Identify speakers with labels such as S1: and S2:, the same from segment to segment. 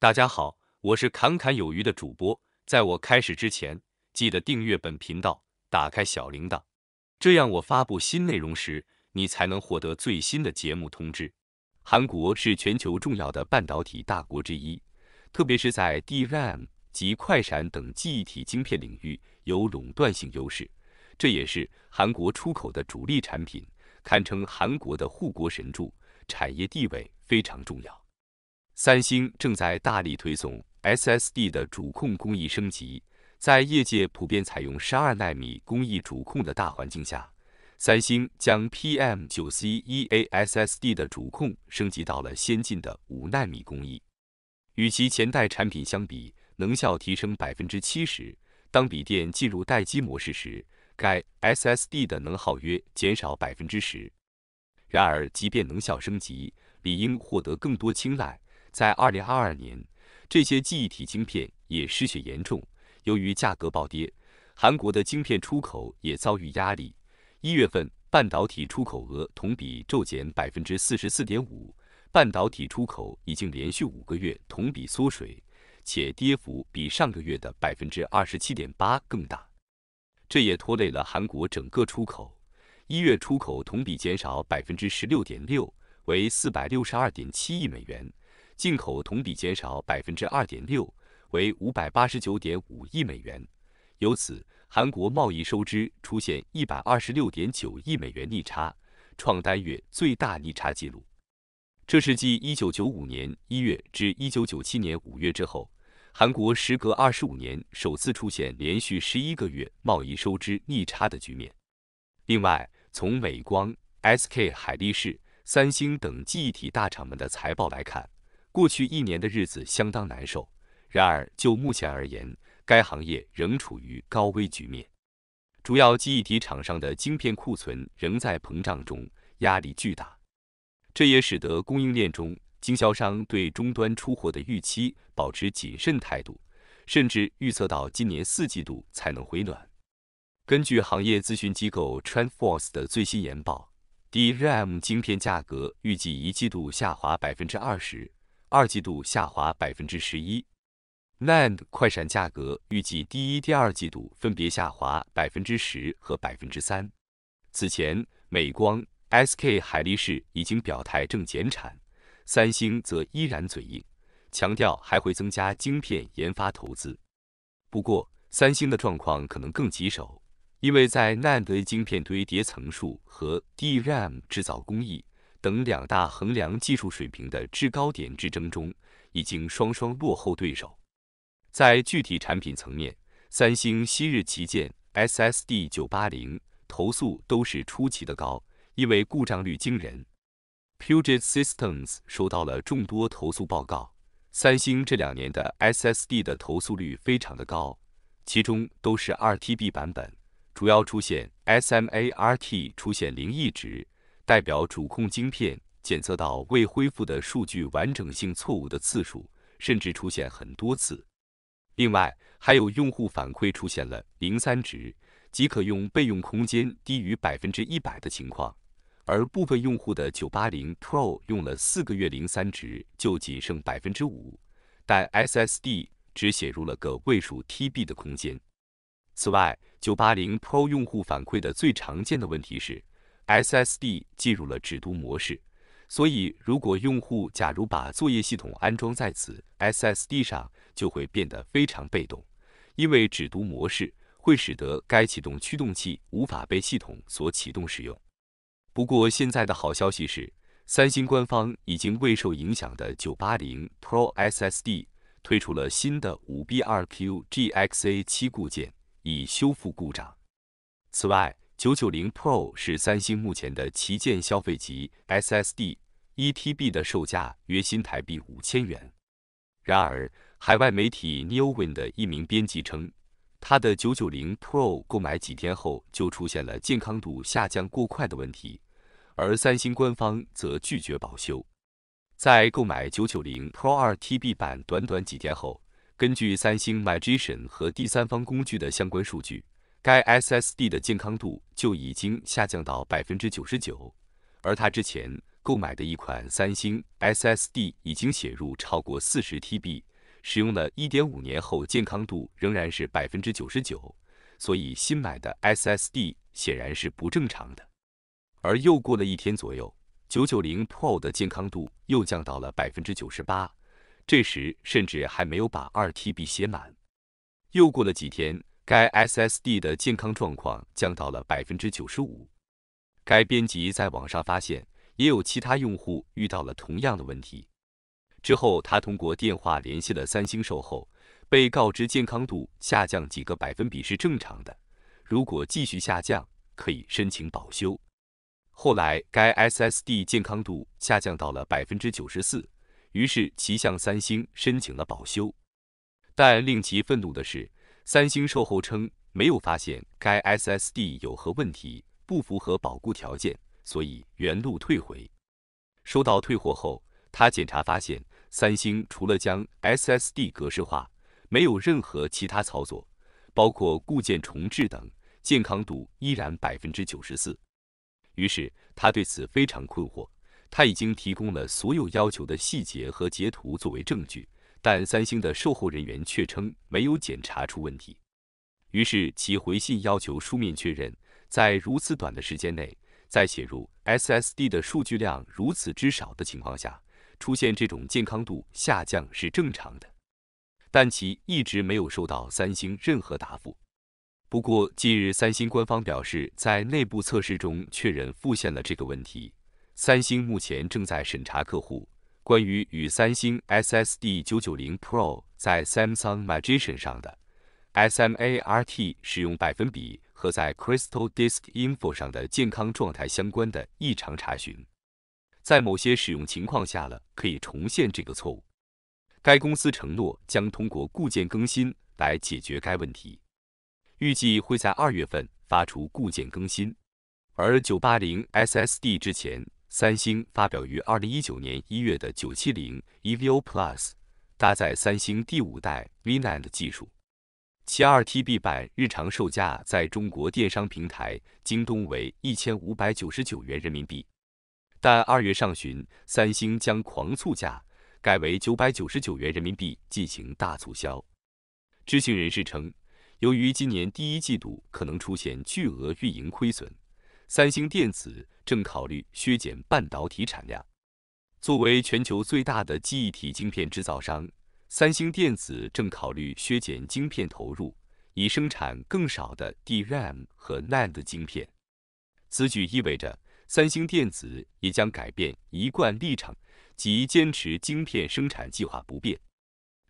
S1: 大家好，我是侃侃有余的主播。在我开始之前，记得订阅本频道，打开小铃铛，这样我发布新内容时，你才能获得最新的节目通知。韩国是全球重要的半导体大国之一，特别是在 DRAM 及快闪等记忆体晶片领域有垄断性优势，这也是韩国出口的主力产品，堪称韩国的护国神柱，产业地位非常重要。三星正在大力推送 SSD 的主控工艺升级。在业界普遍采用十二纳米工艺主控的大环境下，三星将 PM9CEA SSD 的主控升级到了先进的五纳米工艺。与其前代产品相比，能效提升百分之七十。当笔电进入待机模式时，该 SSD 的能耗约减少百分之十。然而，即便能效升级，理应获得更多青睐。在二零二二年，这些记忆体晶片也失血严重，由于价格暴跌，韩国的晶片出口也遭遇压力。一月份半导体出口额同比骤减百分之四十四点五，半导体出口已经连续五个月同比缩水，且跌幅比上个月的百分之二十七点八更大。这也拖累了韩国整个出口，一月出口同比减少百分之十六点六，为四百六十二点七亿美元。进口同比减少百分之二点六，为五百八十九点五亿美元，由此韩国贸易收支出现一百二十六点九亿美元逆差，创单月最大逆差纪录。这是继一九九五年一月至一九九七年五月之后，韩国时隔二十五年首次出现连续十一个月贸易收支逆差的局面。另外，从美光、SK、海力士、三星等记忆体大厂们的财报来看，过去一年的日子相当难受。然而，就目前而言，该行业仍处于高危局面。主要记忆体厂商的晶片库存仍在膨胀中，压力巨大。这也使得供应链中经销商对终端出货的预期保持谨慎态度，甚至预测到今年四季度才能回暖。根据行业咨询机构 t r a n s f o r e 的最新研报，DRAM 晶片价格预计一季度下滑百分之二十。二季度下滑百分之十一，NAND 快闪价格预计第一、第二季度分别下滑百分之十和百分之三。此前，美光、SK 海力士已经表态正减产，三星则依然嘴硬，强调还会增加晶片研发投资。不过，三星的状况可能更棘手，因为在 NAND 晶片堆叠层数和 DRAM 制造工艺。等两大衡量技术水平的制高点之争中，已经双双落后对手。在具体产品层面，三星昔日旗舰 SSD 980投诉都是出奇的高，因为故障率惊人。p u g i t Systems 收到了众多投诉报告，三星这两年的 SSD 的投诉率非常的高，其中都是 2TB 版本，主要出现 SMART 出现零亿值。代表主控晶片检测到未恢复的数据完整性错误的次数，甚至出现很多次。另外，还有用户反馈出现了零三值，即可用备用空间低于百分之一百的情况。而部分用户的九八零 Pro 用了四个月，零三值就仅剩百分之五，但 SSD 只写入了个位数 TB 的空间。此外，九八零 Pro 用户反馈的最常见的问题是。SSD 进入了只读模式，所以如果用户假如把作业系统安装在此 SSD 上，就会变得非常被动，因为只读模式会使得该启动驱动器无法被系统所启动使用。不过现在的好消息是，三星官方已经未受影响的980 Pro SSD 推出了新的5 b 2 q g x a 7固件，以修复故障。此外，990 Pro 是三星目前的旗舰消费级 SSD，1TB 的售价约新台币五千元。然而，海外媒体 NewWin 的一名编辑称，他的990 Pro 购买几天后就出现了健康度下降过快的问题，而三星官方则拒绝保修。在购买990 Pro 2TB 版短短几天后，根据三星 Magician 和第三方工具的相关数据。该 SSD 的健康度就已经下降到百分之九十九，而他之前购买的一款三星 SSD 已经写入超过四十 TB，使用了一点五年后健康度仍然是百分之九十九，所以新买的 SSD 显然是不正常的。而又过了一天左右，九九零 Pro 的健康度又降到了百分之九十八，这时甚至还没有把二 TB 写满。又过了几天。该 SSD 的健康状况降到了百分之九十五。该编辑在网上发现，也有其他用户遇到了同样的问题。之后，他通过电话联系了三星售后，被告知健康度下降几个百分比是正常的，如果继续下降，可以申请保修。后来，该 SSD 健康度下降到了百分之九十四，于是其向三星申请了保修。但令其愤怒的是，三星售后称没有发现该 SSD 有何问题，不符合保固条件，所以原路退回。收到退货后，他检查发现，三星除了将 SSD 格式化，没有任何其他操作，包括固件重置等，健康度依然百分之九十四。于是他对此非常困惑，他已经提供了所有要求的细节和截图作为证据。但三星的售后人员却称没有检查出问题，于是其回信要求书面确认。在如此短的时间内，在写入 SSD 的数据量如此之少的情况下，出现这种健康度下降是正常的。但其一直没有收到三星任何答复。不过近日，三星官方表示，在内部测试中确认复现了这个问题，三星目前正在审查客户。关于与三星 SSD 990 Pro 在 Samsung Magician 上的 SMART 使用百分比和在 CrystalDiskInfo 上的健康状态相关的异常查询，在某些使用情况下了可以重现这个错误。该公司承诺将通过固件更新来解决该问题，预计会在二月份发出固件更新。而980 SSD 之前。三星发表于2019年1月的970 Evo Plus 搭载三星第五代 V NAND 技术，其 2TB 版日常售价在中国电商平台京东为1599元人民币，但二月上旬，三星将狂促价改为999元人民币进行大促销。知情人士称，由于今年第一季度可能出现巨额运营亏损。三星电子正考虑削减半导体产量。作为全球最大的记忆体晶片制造商，三星电子正考虑削减晶片投入，以生产更少的 DRAM 和 NAND 晶片。此举意味着三星电子也将改变一贯立场，即坚持晶片生产计划不变。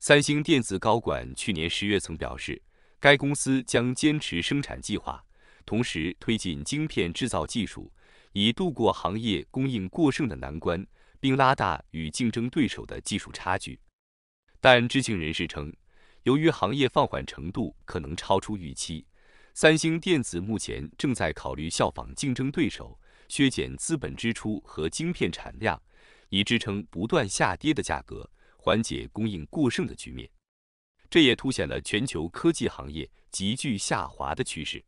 S1: 三星电子高管去年十月曾表示，该公司将坚持生产计划。同时推进晶片制造技术，以度过行业供应过剩的难关，并拉大与竞争对手的技术差距。但知情人士称，由于行业放缓程度可能超出预期，三星电子目前正在考虑效仿竞争对手，削减资本支出和晶片产量，以支撑不断下跌的价格，缓解供应过剩的局面。这也凸显了全球科技行业急剧下滑的趋势。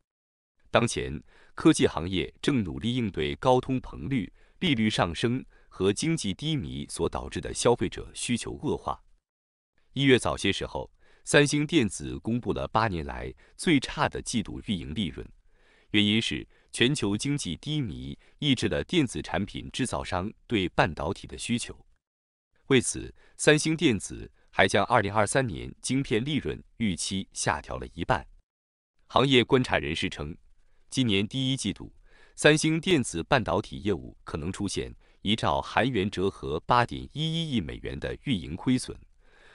S1: 当前科技行业正努力应对高通膨率、利率上升和经济低迷所导致的消费者需求恶化。一月早些时候，三星电子公布了八年来最差的季度运营利润，原因是全球经济低迷抑制了电子产品制造商对半导体的需求。为此，三星电子还将二零二三年晶片利润预期下调了一半。行业观察人士称。今年第一季度，三星电子半导体业务可能出现一兆韩元折合八点一一亿美元的运营亏损，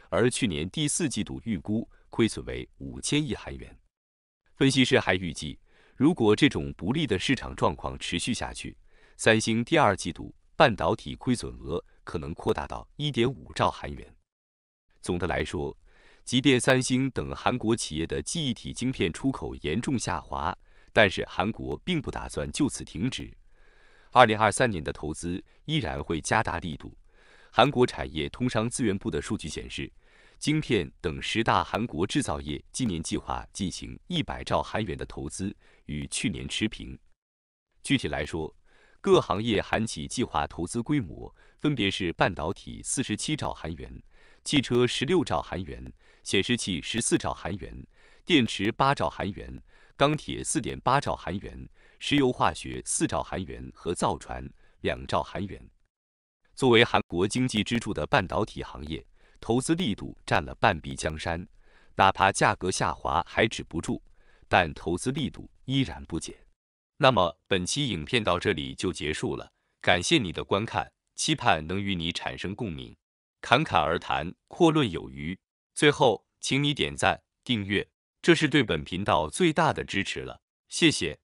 S1: 而去年第四季度预估亏损为五千亿韩元。分析师还预计，如果这种不利的市场状况持续下去，三星第二季度半导体亏损额可能扩大到一点五兆韩元。总的来说，即便三星等韩国企业的记忆体晶片出口严重下滑。但是韩国并不打算就此停止，二零二三年的投资依然会加大力度。韩国产业通商资源部的数据显示，晶片等十大韩国制造业今年计划进行一百兆韩元的投资，与去年持平。具体来说，各行业韩企计划投资规模分别是：半导体四十七兆韩元，汽车十六兆韩元，显示器十四兆韩元，电池八兆韩元。钢铁四点八兆韩元，石油化学四兆韩元和造船两兆韩元。作为韩国经济支柱的半导体行业，投资力度占了半壁江山。哪怕价格下滑还止不住，但投资力度依然不减。那么本期影片到这里就结束了，感谢你的观看，期盼能与你产生共鸣。侃侃而谈，阔论有余。最后，请你点赞、订阅。这是对本频道最大的支持了，谢谢。